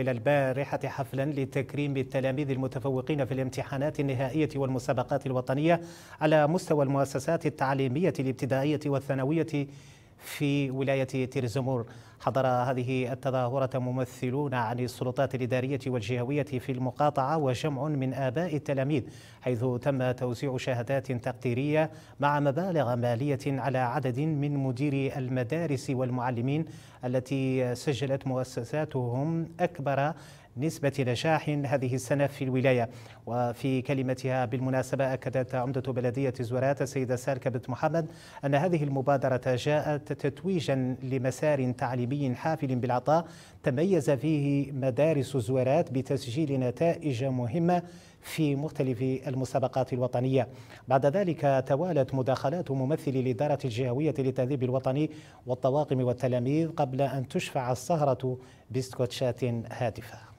إلى البارحة حفلا لتكريم التلاميذ المتفوقين في الامتحانات النهائية والمسابقات الوطنية على مستوى المؤسسات التعليمية الابتدائية والثانوية في ولاية تيرزمور حضر هذه التظاهرة ممثلون عن السلطات الإدارية والجهوية في المقاطعة وجمع من آباء التلاميذ حيث تم توزيع شهادات تقديرية مع مبالغ مالية على عدد من مديري المدارس والمعلمين التي سجلت مؤسساتهم أكبر نسبة نجاح هذه السنة في الولاية وفي كلمتها بالمناسبة أكدت عمدة بلدية زورات السيدة ساركة بنت محمد أن هذه المبادرة جاءت تتويجا لمسار تعليمي حافل بالعطاء تميز فيه مدارس زورات بتسجيل نتائج مهمة في مختلف المسابقات الوطنية بعد ذلك توالت مداخلات ممثل الإدارة الجهوية للتهذيب الوطني والطواقم والتلاميذ قبل أن تشفع السهرة بسكوتشات هادفة